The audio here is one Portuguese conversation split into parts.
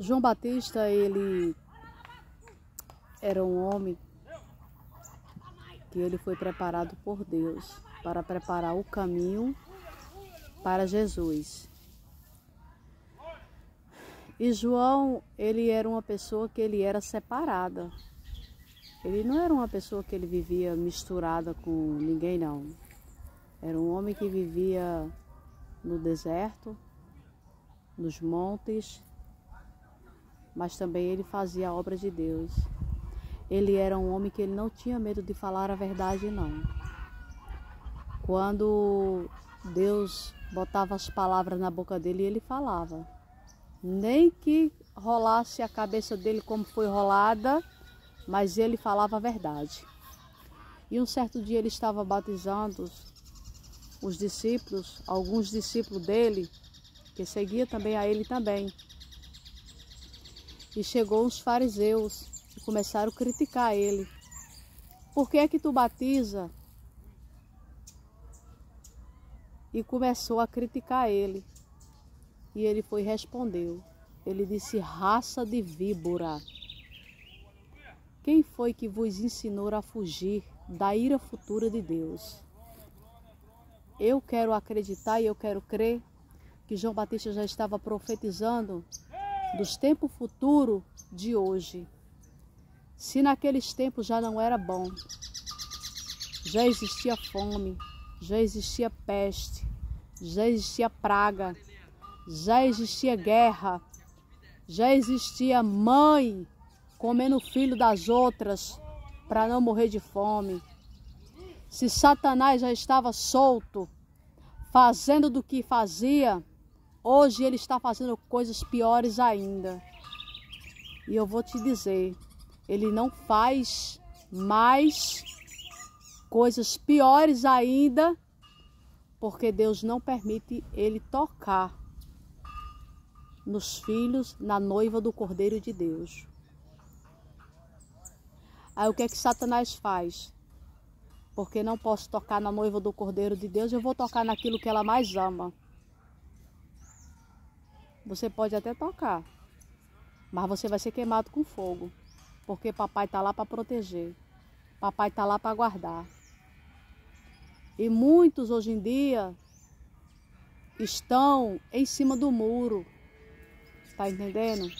João Batista, ele era um homem que ele foi preparado por Deus para preparar o caminho para Jesus. E João, ele era uma pessoa que ele era separada. Ele não era uma pessoa que ele vivia misturada com ninguém não. Era um homem que vivia no deserto, nos montes, mas também ele fazia a obra de Deus. Ele era um homem que ele não tinha medo de falar a verdade, não. Quando Deus botava as palavras na boca dele, ele falava. Nem que rolasse a cabeça dele como foi rolada, mas ele falava a verdade. E um certo dia ele estava batizando os discípulos, alguns discípulos dele, que seguia também a ele também. E chegou os fariseus e começaram a criticar ele. Por que é que tu batiza? E começou a criticar ele. E ele foi respondeu. Ele disse: "Raça de víbora, quem foi que vos ensinou a fugir da ira futura de Deus?" Eu quero acreditar e eu quero crer que João Batista já estava profetizando dos tempos futuros de hoje. Se naqueles tempos já não era bom, já existia fome, já existia peste, já existia praga, já existia guerra, já existia mãe comendo filho das outras para não morrer de fome. Se Satanás já estava solto, fazendo do que fazia, Hoje ele está fazendo coisas piores ainda. E eu vou te dizer, ele não faz mais coisas piores ainda, porque Deus não permite ele tocar nos filhos, na noiva do Cordeiro de Deus. Aí o que é que Satanás faz? Porque não posso tocar na noiva do Cordeiro de Deus, eu vou tocar naquilo que ela mais ama. Você pode até tocar, mas você vai ser queimado com fogo, porque papai está lá para proteger, papai está lá para guardar. E muitos hoje em dia estão em cima do muro, está entendendo?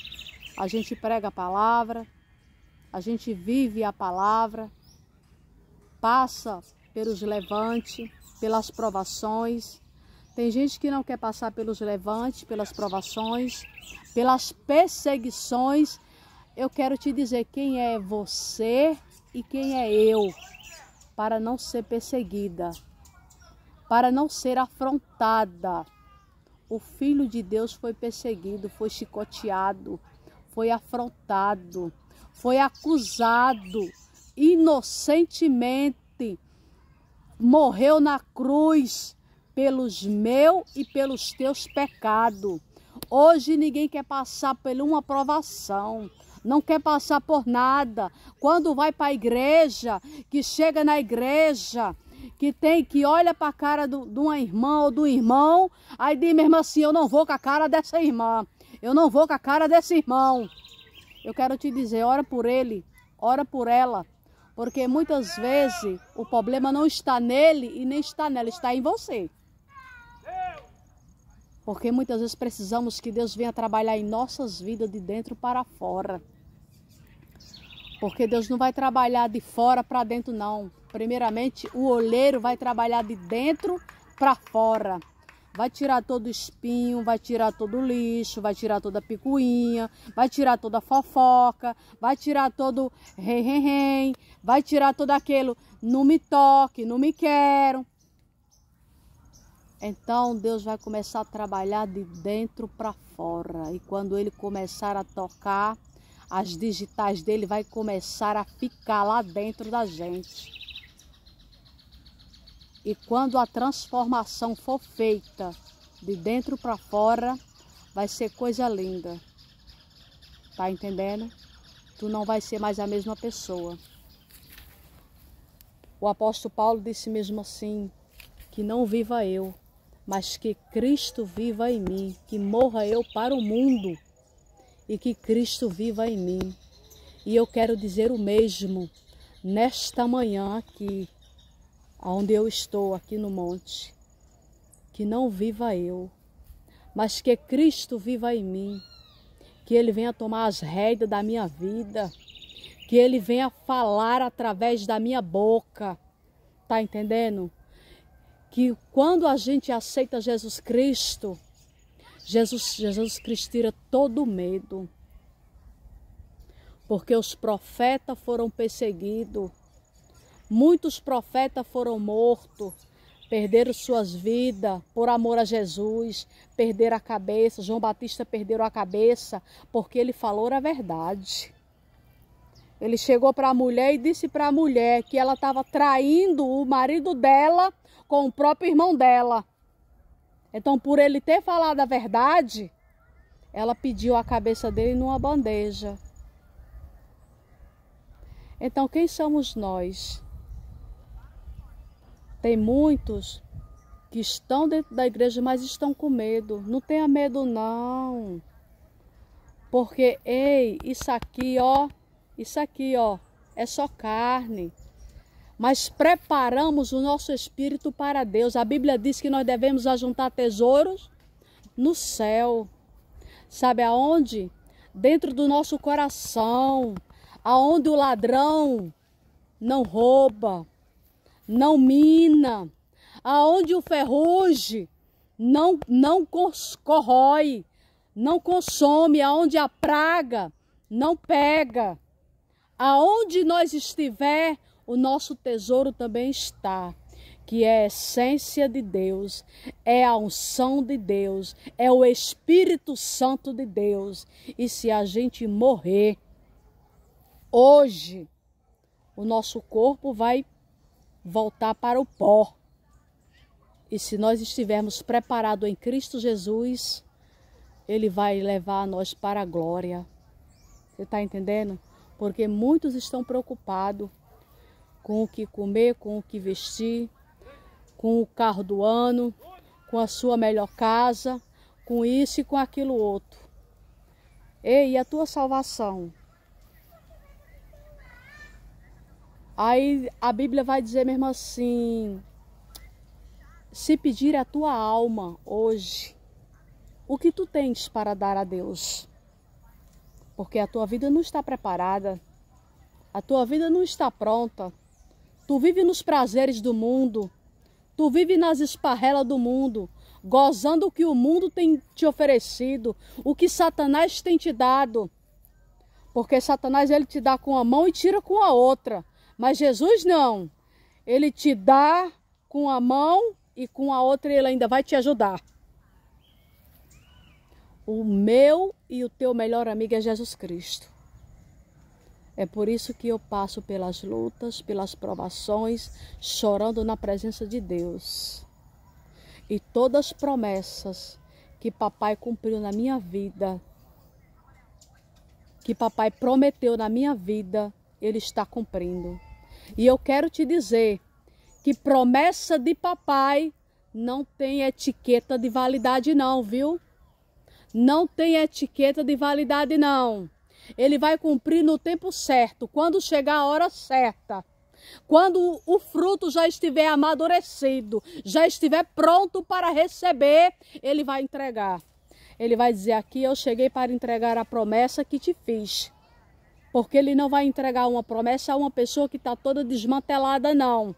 A gente prega a palavra, a gente vive a palavra, passa pelos levantes, pelas provações, tem gente que não quer passar pelos levantes, pelas provações, pelas perseguições. Eu quero te dizer quem é você e quem é eu, para não ser perseguida, para não ser afrontada. O Filho de Deus foi perseguido, foi chicoteado, foi afrontado, foi acusado inocentemente, morreu na cruz pelos meus e pelos teus pecados. Hoje ninguém quer passar por uma provação, não quer passar por nada. Quando vai para a igreja, que chega na igreja, que tem que olha para a cara de uma irmã ou do irmão, aí diz mesmo assim: Eu não vou com a cara dessa irmã, eu não vou com a cara desse irmão. Eu quero te dizer: ora por ele, ora por ela, porque muitas vezes o problema não está nele e nem está nela, está em você. Porque muitas vezes precisamos que Deus venha trabalhar em nossas vidas de dentro para fora. Porque Deus não vai trabalhar de fora para dentro, não. Primeiramente, o oleiro vai trabalhar de dentro para fora. Vai tirar todo espinho, vai tirar todo lixo, vai tirar toda picuinha, vai tirar toda fofoca, vai tirar todo rei, rei, rei, vai tirar todo aquilo. Não me toque, não me quero. Então Deus vai começar a trabalhar de dentro para fora. E quando ele começar a tocar, as digitais dele vai começar a ficar lá dentro da gente. E quando a transformação for feita de dentro para fora, vai ser coisa linda. Tá entendendo? Tu não vai ser mais a mesma pessoa. O apóstolo Paulo disse mesmo assim: que não viva eu, mas que Cristo viva em mim, que morra eu para o mundo e que Cristo viva em mim. E eu quero dizer o mesmo nesta manhã aqui, onde eu estou, aqui no monte, que não viva eu, mas que Cristo viva em mim, que Ele venha tomar as rédeas da minha vida, que Ele venha falar através da minha boca, tá entendendo? que quando a gente aceita Jesus Cristo, Jesus, Jesus Cristo tira todo o medo. Porque os profetas foram perseguidos, muitos profetas foram mortos, perderam suas vidas por amor a Jesus, perderam a cabeça, João Batista perdeu a cabeça porque ele falou a verdade. Ele chegou para a mulher e disse para a mulher que ela estava traindo o marido dela com o próprio irmão dela. Então, por ele ter falado a verdade, ela pediu a cabeça dele numa bandeja. Então, quem somos nós? Tem muitos que estão dentro da igreja, mas estão com medo. Não tenha medo, não. Porque, ei, isso aqui, ó, isso aqui, ó, é só carne mas preparamos o nosso espírito para Deus. A Bíblia diz que nós devemos ajuntar tesouros no céu. Sabe aonde? Dentro do nosso coração, aonde o ladrão não rouba, não mina, aonde o ferrugem não não corrói, não consome, aonde a praga não pega. Aonde nós estiver, o nosso tesouro também está, que é a essência de Deus, é a unção de Deus, é o Espírito Santo de Deus. E se a gente morrer hoje, o nosso corpo vai voltar para o pó. E se nós estivermos preparados em Cristo Jesus, Ele vai levar nós para a glória. Você está entendendo? Porque muitos estão preocupados com o que comer, com o que vestir, com o carro do ano, com a sua melhor casa, com isso e com aquilo outro. Ei, e a tua salvação? Aí a Bíblia vai dizer mesmo assim: se pedir a tua alma hoje, o que tu tens para dar a Deus? Porque a tua vida não está preparada, a tua vida não está pronta. Tu vive nos prazeres do mundo. Tu vive nas esparrelas do mundo, gozando o que o mundo tem te oferecido, o que Satanás tem te dado. Porque Satanás ele te dá com uma mão e tira com a outra. Mas Jesus não. Ele te dá com a mão e com a outra ele ainda vai te ajudar. O meu e o teu melhor amigo é Jesus Cristo. É por isso que eu passo pelas lutas, pelas provações, chorando na presença de Deus. E todas as promessas que papai cumpriu na minha vida, que papai prometeu na minha vida, ele está cumprindo. E eu quero te dizer que promessa de papai não tem etiqueta de validade não, viu? Não tem etiqueta de validade não ele vai cumprir no tempo certo, quando chegar a hora certa. Quando o fruto já estiver amadurecido, já estiver pronto para receber, ele vai entregar. Ele vai dizer: Aqui eu cheguei para entregar a promessa que te fiz. Porque ele não vai entregar uma promessa a uma pessoa que está toda desmantelada, não.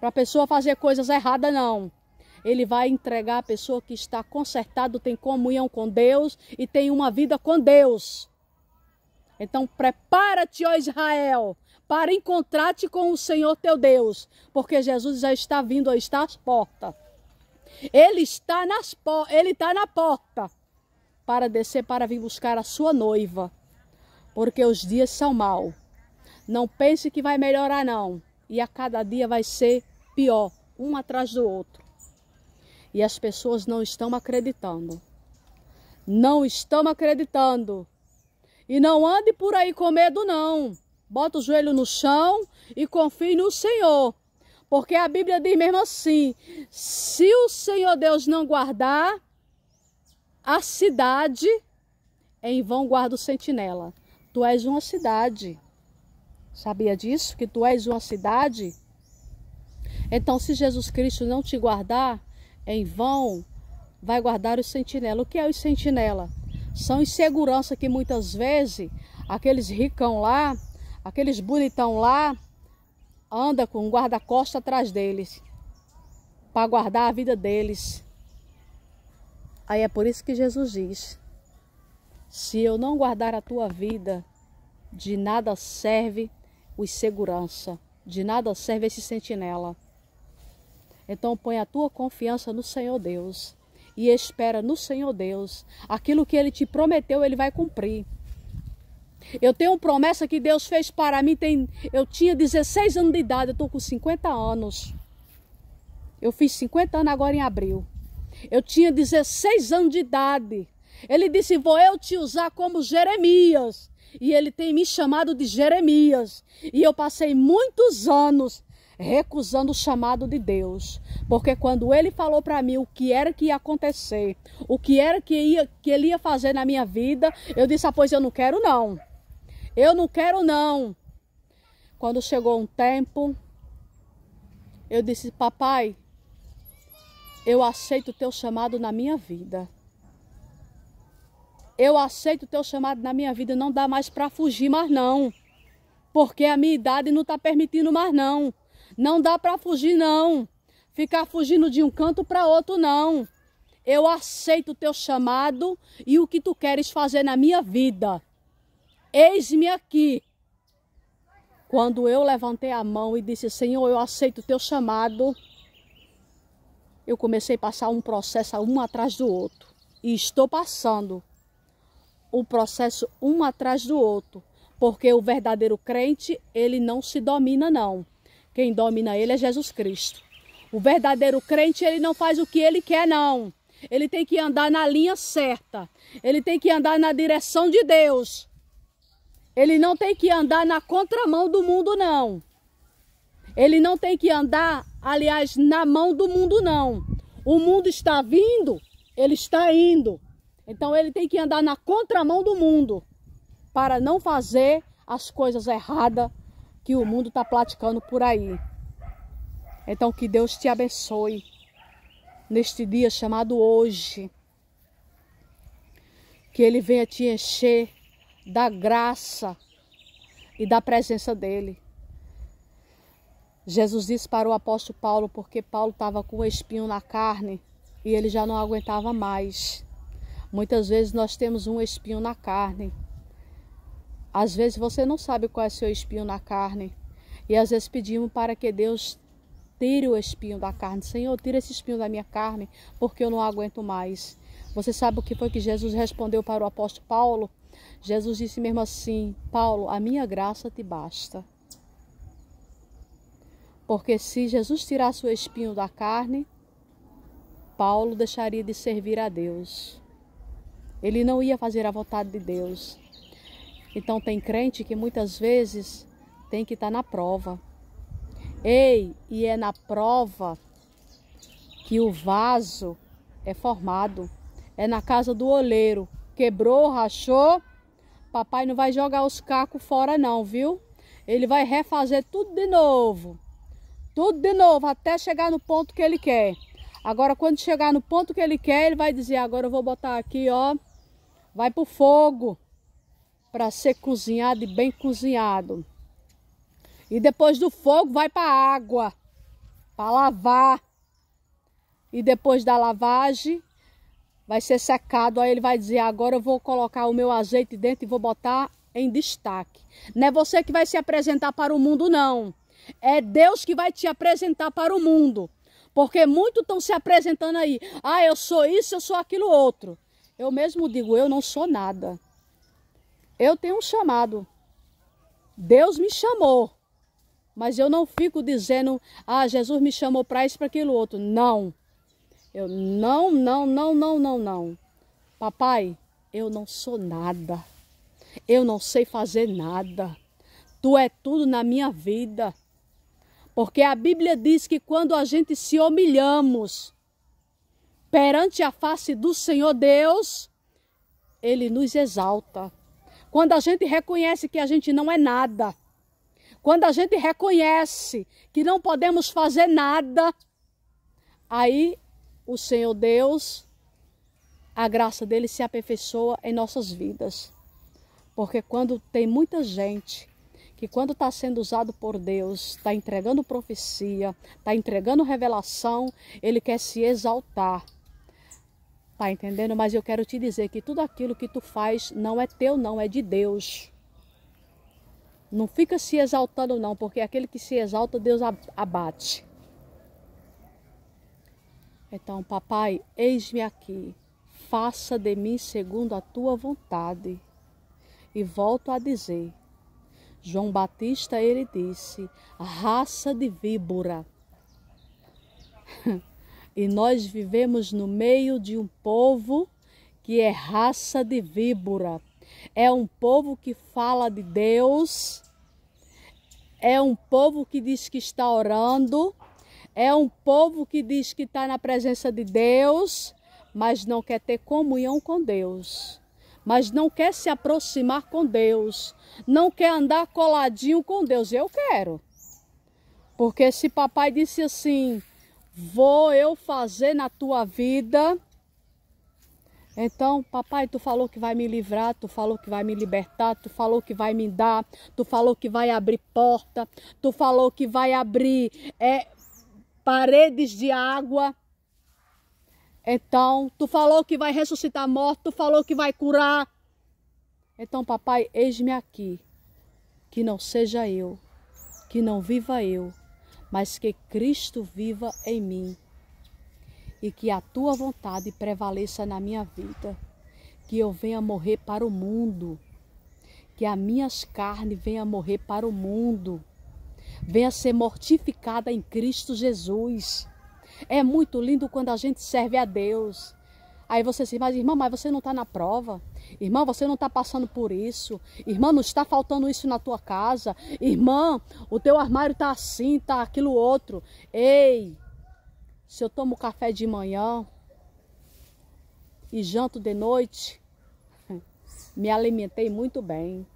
Para a pessoa fazer coisas erradas, não. Ele vai entregar a pessoa que está consertado, tem comunhão com Deus e tem uma vida com Deus. Então prepara-te, ó Israel, para encontrar-te com o Senhor teu Deus, porque Jesus já está vindo, está às portas. Ele está nas ele está na porta para descer para vir buscar a sua noiva, porque os dias são maus. Não pense que vai melhorar não, e a cada dia vai ser pior, um atrás do outro. E as pessoas não estão acreditando. Não estão acreditando e não ande por aí com medo, não. Bota o joelho no chão e confie no Senhor. Porque a Bíblia diz mesmo assim: se o Senhor Deus não guardar a cidade, em vão guarda o sentinela. Tu és uma cidade. Sabia disso? Que tu és uma cidade? Então, se Jesus Cristo não te guardar, em vão vai guardar o sentinela. O que é o sentinela? são insegurança que muitas vezes aqueles ricão lá, aqueles bonitão lá, anda com um guarda costas atrás deles para guardar a vida deles. Aí é por isso que Jesus diz: Se eu não guardar a tua vida, de nada serve os insegurança, de nada serve esse sentinela. Então põe a tua confiança no Senhor Deus e espera no Senhor Deus. Aquilo que ele te prometeu, ele vai cumprir. Eu tenho uma promessa que Deus fez para mim. Tem, eu tinha 16 anos de idade, eu estou com 50 anos. Eu fiz 50 anos agora em abril. Eu tinha 16 anos de idade. Ele disse: Vou eu te usar como Jeremias. E ele tem me chamado de Jeremias. E eu passei muitos anos recusando o chamado de Deus. Porque quando ele falou para mim o que era que ia acontecer, o que era que, ia, que ele ia fazer na minha vida, eu disse: ah, pois eu não quero não. Eu não quero não. Quando chegou um tempo, eu disse: Papai, eu aceito o teu chamado na minha vida. Eu aceito o teu chamado na minha vida. Não dá mais para fugir mais não. Porque a minha idade não está permitindo mais não. Não dá para fugir, não. Ficar fugindo de um canto para outro, não. Eu aceito o teu chamado e o que tu queres fazer na minha vida. Eis-me aqui. Quando eu levantei a mão e disse, Senhor, eu aceito o teu chamado, eu comecei a passar um processo um atrás do outro. E estou passando o processo um atrás do outro. Porque o verdadeiro crente, ele não se domina, não. Quem domina ele é Jesus Cristo. O verdadeiro crente, ele não faz o que ele quer, não. Ele tem que andar na linha certa. Ele tem que andar na direção de Deus. Ele não tem que andar na contramão do mundo, não. Ele não tem que andar, aliás, na mão do mundo, não. O mundo está vindo, ele está indo. Então ele tem que andar na contramão do mundo para não fazer as coisas erradas que o mundo está platicando por aí. Então que Deus te abençoe neste dia chamado hoje. Que Ele venha te encher da graça e da presença dEle. Jesus disse para o apóstolo Paulo, porque Paulo estava com um espinho na carne e ele já não aguentava mais. Muitas vezes nós temos um espinho na carne às vezes você não sabe qual é seu espinho na carne. E às vezes pedimos para que Deus tire o espinho da carne. Senhor, tira esse espinho da minha carne, porque eu não aguento mais. Você sabe o que foi que Jesus respondeu para o apóstolo Paulo? Jesus disse mesmo assim: Paulo, a minha graça te basta. Porque se Jesus tirasse o espinho da carne, Paulo deixaria de servir a Deus. Ele não ia fazer a vontade de Deus. Então tem crente que muitas vezes tem que estar tá na prova. Ei, e é na prova que o vaso é formado. É na casa do oleiro. Quebrou, rachou. Papai não vai jogar os cacos fora não, viu? Ele vai refazer tudo de novo. Tudo de novo, até chegar no ponto que ele quer. Agora, quando chegar no ponto que ele quer, ele vai dizer, agora eu vou botar aqui, ó. Vai pro fogo para ser cozinhado e bem cozinhado. E depois do fogo vai para a água para lavar. E depois da lavagem vai ser secado. Aí ele vai dizer: agora eu vou colocar o meu azeite dentro e vou botar em destaque. Não é você que vai se apresentar para o mundo, não. É Deus que vai te apresentar para o mundo. Porque muitos estão se apresentando aí. Ah, eu sou isso, eu sou aquilo outro. Eu mesmo digo, eu não sou nada. Eu tenho um chamado. Deus me chamou. Mas eu não fico dizendo, ah, Jesus me chamou para isso, para aquilo outro. Não. Eu não, não, não, não, não, não. Papai, eu não sou nada. Eu não sei fazer nada. Tu é tudo na minha vida. Porque a Bíblia diz que quando a gente se humilhamos perante a face do Senhor Deus, ele nos exalta. Quando a gente reconhece que a gente não é nada, quando a gente reconhece que não podemos fazer nada, aí o Senhor Deus, a graça dele se aperfeiçoa em nossas vidas. Porque quando tem muita gente que quando está sendo usado por Deus, está entregando profecia, está entregando revelação, ele quer se exaltar. Tá entendendo? Mas eu quero te dizer que tudo aquilo que tu faz não é teu, não, é de Deus. Não fica se exaltando, não, porque aquele que se exalta, Deus abate. Então, papai, eis-me aqui, faça de mim segundo a tua vontade. E volto a dizer: João Batista, ele disse, raça de víbora. E nós vivemos no meio de um povo que é raça de víbora. É um povo que fala de Deus, é um povo que diz que está orando, é um povo que diz que está na presença de Deus, mas não quer ter comunhão com Deus, mas não quer se aproximar com Deus, não quer andar coladinho com Deus. Eu quero. Porque se papai disse assim, vou eu fazer na tua vida. Então, papai, tu falou que vai me livrar, tu falou que vai me libertar, tu falou que vai me dar, tu falou que vai abrir porta, tu falou que vai abrir é, paredes de água. Então, tu falou que vai ressuscitar morto, tu falou que vai curar. Então, papai, eis-me aqui. Que não seja eu, que não viva eu, mas que Cristo viva em mim e que a tua vontade prevaleça na minha vida, que eu venha morrer para o mundo, que a minhas carne venha morrer para o mundo, venha ser mortificada em Cristo Jesus. É muito lindo quando a gente serve a Deus. Aí você diz, mas irmã, mas você não está na prova? Irmã, você não está passando por isso? Irmã, não está faltando isso na tua casa? Irmã, o teu armário está assim, está aquilo outro. Ei, se eu tomo café de manhã e janto de noite, me alimentei muito bem.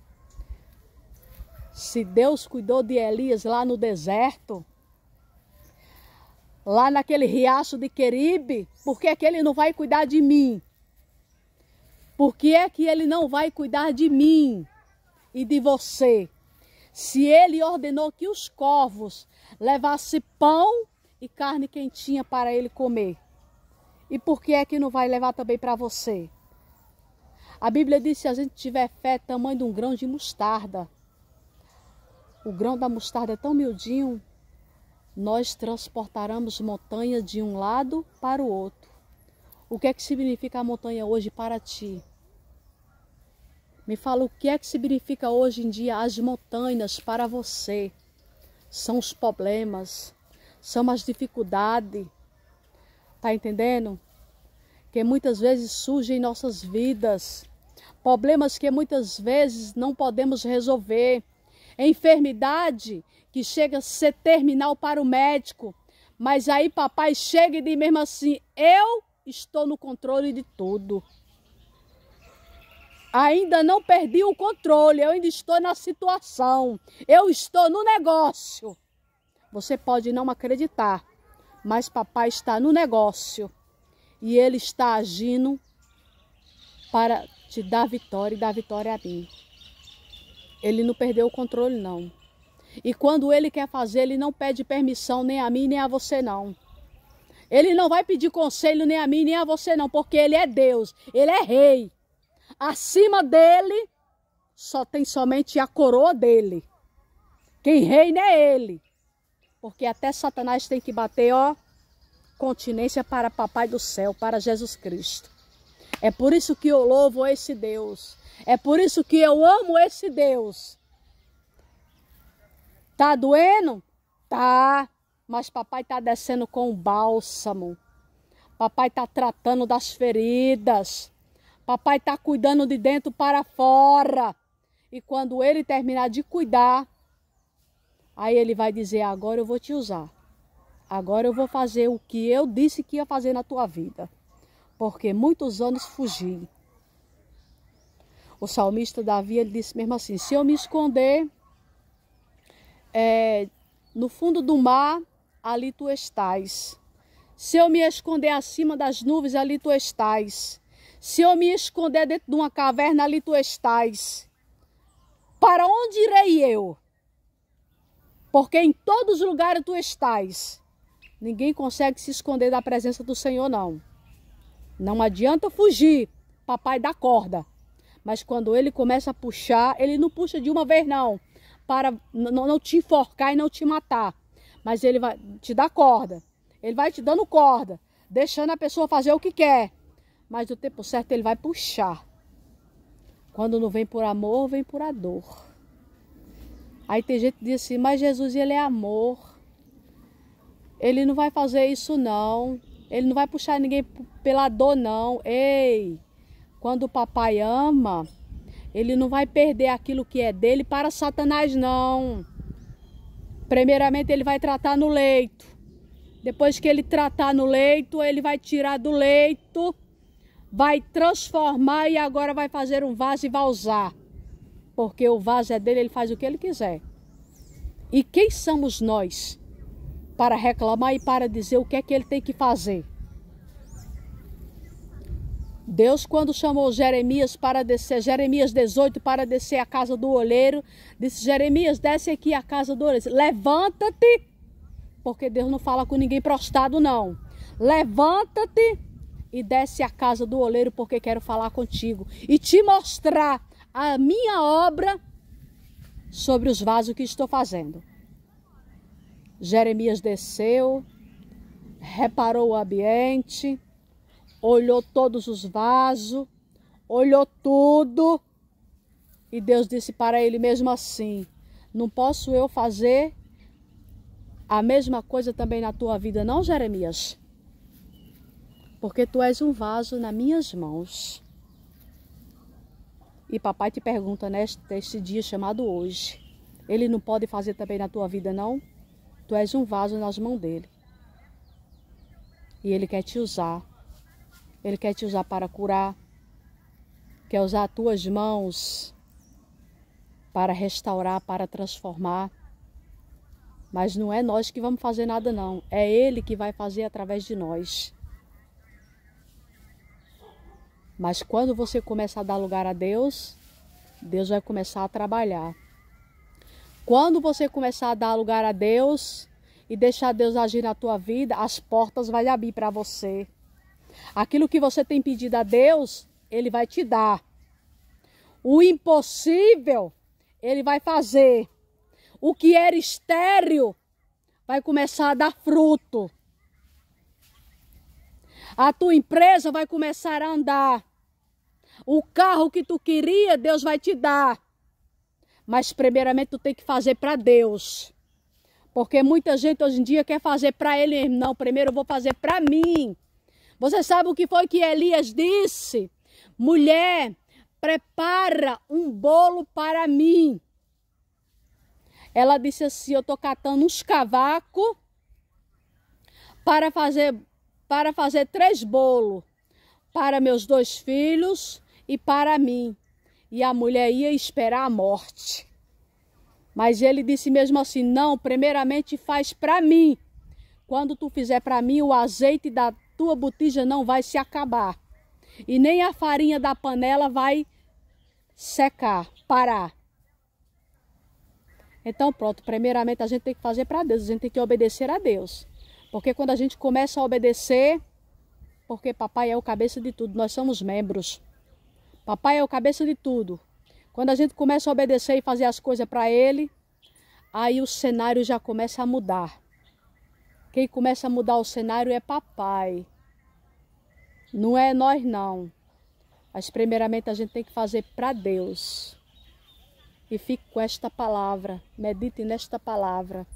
Se Deus cuidou de Elias lá no deserto, lá naquele riacho de Queribe, por que, é que ele não vai cuidar de mim? Por que é que ele não vai cuidar de mim e de você? Se ele ordenou que os corvos levassem pão e carne quentinha para ele comer. E por que é que não vai levar também para você? A Bíblia diz que se a gente tiver fé tamanho de um grão de mostarda, o grão da mostarda é tão miudinho nós transportaremos montanha de um lado para o outro. O que é que significa a montanha hoje para ti? Me fala o que é que significa hoje em dia as montanhas para você. São os problemas, são as dificuldades. Tá entendendo? Que muitas vezes surgem em nossas vidas. Problemas que muitas vezes não podemos resolver. É enfermidade que chega a ser terminal para o médico. Mas aí papai chega e diz mesmo assim: eu estou no controle de tudo. Ainda não perdi o controle, eu ainda estou na situação, eu estou no negócio. Você pode não acreditar, mas papai está no negócio e ele está agindo para te dar vitória e dar vitória a mim. Ele não perdeu o controle, não. E quando ele quer fazer, ele não pede permissão nem a mim nem a você, não. Ele não vai pedir conselho nem a mim nem a você, não, porque ele é Deus, ele é rei. Acima dele, só tem somente a coroa dele. Quem reina é ele. Porque até Satanás tem que bater, ó, continência para Papai do Céu, para Jesus Cristo. É por isso que eu louvo esse Deus é por isso que eu amo esse Deus. Tá doendo? Tá. Mas papai tá descendo com o bálsamo. Papai tá tratando das feridas. Papai tá cuidando de dentro para fora. E quando ele terminar de cuidar, aí ele vai dizer: "Agora eu vou te usar. Agora eu vou fazer o que eu disse que ia fazer na tua vida." Porque muitos anos fugi o salmista Davi ele disse mesmo assim: Se eu me esconder é, no fundo do mar, ali tu estás. Se eu me esconder acima das nuvens, ali tu estás. Se eu me esconder dentro de uma caverna, ali tu estás. Para onde irei eu? Porque em todos os lugares tu estás. Ninguém consegue se esconder da presença do Senhor, não. Não adianta fugir, papai da corda mas quando ele começa a puxar, ele não puxa de uma vez não, para não, te enforcar e não te matar. Mas ele vai te dar corda. Ele vai te dando corda, deixando a pessoa fazer o que quer. Mas no tempo certo ele vai puxar. Quando não vem por amor, vem por a dor. Aí tem gente que diz assim, mas Jesus ele é amor. Ele não vai fazer isso não. Ele não vai puxar ninguém pela dor não. Ei! Quando o papai ama, ele não vai perder aquilo que é dele para Satanás, não. Primeiramente, ele vai tratar no leito. Depois que ele tratar no leito, ele vai tirar do leito, vai transformar e agora vai fazer um vaso e vai usar. Porque o vaso é dele, ele faz o que ele quiser. E quem somos nós para reclamar e para dizer o que é que ele tem que fazer? Deus, quando chamou Jeremias para descer, Jeremias 18, para descer a casa do olheiro, disse: Jeremias, desce aqui a casa do olheiro. Levanta-te, porque Deus não fala com ninguém prostrado, não. Levanta-te e desce a casa do olheiro, porque quero falar contigo e te mostrar a minha obra sobre os vasos que estou fazendo. Jeremias desceu, reparou o ambiente olhou todos os vasos, olhou tudo. E Deus disse para ele mesmo assim: Não posso eu fazer a mesma coisa também na tua vida, não, Jeremias? Porque tu és um vaso nas minhas mãos. E papai te pergunta neste dia chamado hoje: Ele não pode fazer também na tua vida, não? Tu és um vaso nas mãos dele. E ele quer te usar ele quer te usar para curar, quer usar tuas mãos para restaurar, para transformar. Mas não é nós que vamos fazer nada, não. É Ele que vai fazer através de nós. Mas quando você começa a dar lugar a Deus, Deus vai começar a trabalhar. Quando você começar a dar lugar a Deus e deixar Deus agir na tua vida, as portas vão abrir para você. Aquilo que você tem pedido a Deus, Ele vai te dar. O impossível, Ele vai fazer. O que era estéril, vai começar a dar fruto. A tua empresa vai começar a andar. O carro que tu queria, Deus vai te dar. Mas primeiramente tu tem que fazer para Deus. Porque muita gente hoje em dia quer fazer para ele, não, primeiro eu vou fazer para mim. Você sabe o que foi que Elias disse? Mulher, prepara um bolo para mim. Ela disse assim: Eu estou catando uns cavacos para fazer, para fazer três bolos para meus dois filhos e para mim. E a mulher ia esperar a morte. Mas ele disse mesmo assim: Não, primeiramente faz para mim. Quando tu fizer para mim o azeite da tua botija não vai se acabar. E nem a farinha da panela vai secar, parar. Então, pronto, primeiramente a gente tem que fazer para Deus, a gente tem que obedecer a Deus. Porque quando a gente começa a obedecer, porque papai é o cabeça de tudo, nós somos membros. Papai é o cabeça de tudo. Quando a gente começa a obedecer e fazer as coisas para ele, aí o cenário já começa a mudar. Quem começa a mudar o cenário é papai. Não é nós não. Mas primeiramente a gente tem que fazer para Deus. E fique com esta palavra, medite nesta palavra.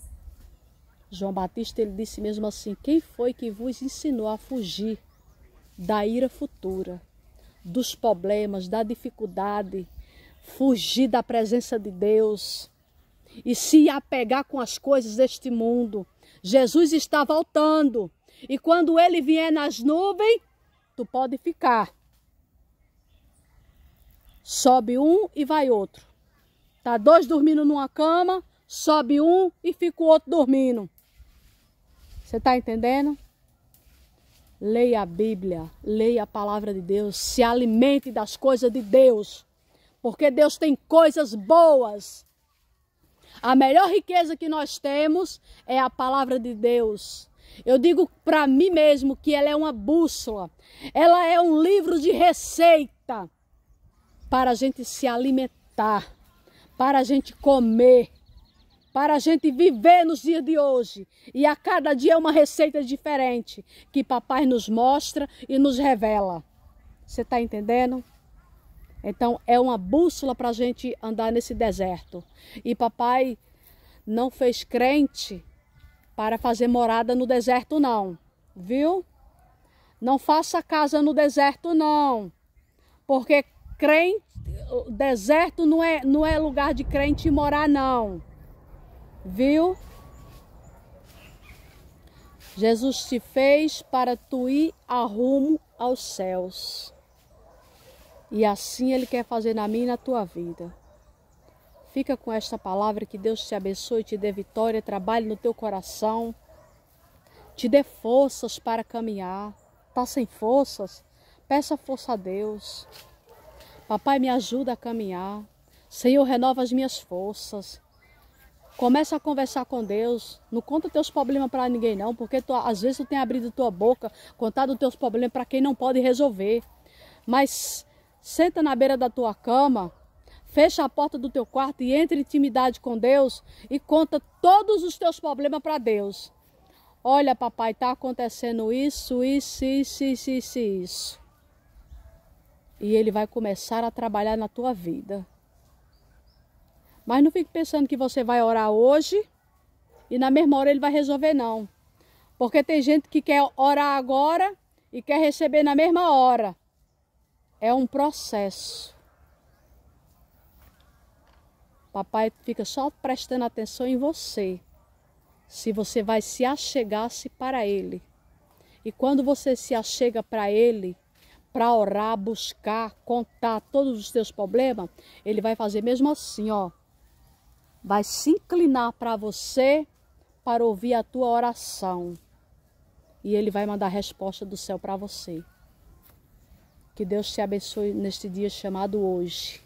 João Batista ele disse mesmo assim: Quem foi que vos ensinou a fugir da ira futura, dos problemas, da dificuldade, fugir da presença de Deus e se apegar com as coisas deste mundo? Jesus está voltando. E quando ele vier nas nuvens, tu pode ficar. Sobe um e vai outro. Tá dois dormindo numa cama, sobe um e fica o outro dormindo. Você tá entendendo? Leia a Bíblia, leia a palavra de Deus, se alimente das coisas de Deus, porque Deus tem coisas boas. A melhor riqueza que nós temos é a palavra de Deus. Eu digo para mim mesmo que ela é uma bússola, ela é um livro de receita para a gente se alimentar, para a gente comer, para a gente viver nos dias de hoje. E a cada dia é uma receita diferente que papai nos mostra e nos revela. Você está entendendo? Então é uma bússola para a gente andar nesse deserto. E papai não fez crente para fazer morada no deserto, não, viu? Não faça casa no deserto, não, porque crente, deserto não é, não é lugar de crente morar, não, viu? Jesus te fez para tu ir a rumo aos céus. E assim Ele quer fazer na minha e na tua vida. Fica com esta palavra, que Deus te abençoe, te dê vitória, trabalhe no teu coração, te dê forças para caminhar. Tá sem forças? Peça força a Deus. Papai, me ajuda a caminhar. Senhor, renova as minhas forças. Começa a conversar com Deus. Não conta teus problemas para ninguém, não, porque tu, às vezes tu tem abrido tua boca, contado teus problemas para quem não pode resolver. Mas senta na beira da tua cama Fecha a porta do teu quarto e entra em intimidade com Deus e conta todos os teus problemas para Deus. Olha, papai, está acontecendo isso, isso, isso, isso, isso, isso. E ele vai começar a trabalhar na tua vida. Mas não fique pensando que você vai orar hoje e na mesma hora ele vai resolver, não. Porque tem gente que quer orar agora e quer receber na mesma hora. É um processo. Papai fica só prestando atenção em você. Se você vai se achegar-se para Ele. E quando você se achega para Ele, para orar, buscar, contar todos os seus problemas, Ele vai fazer mesmo assim, ó. Vai se inclinar para você para ouvir a tua oração. E Ele vai mandar a resposta do céu para você. Que Deus te abençoe neste dia chamado hoje.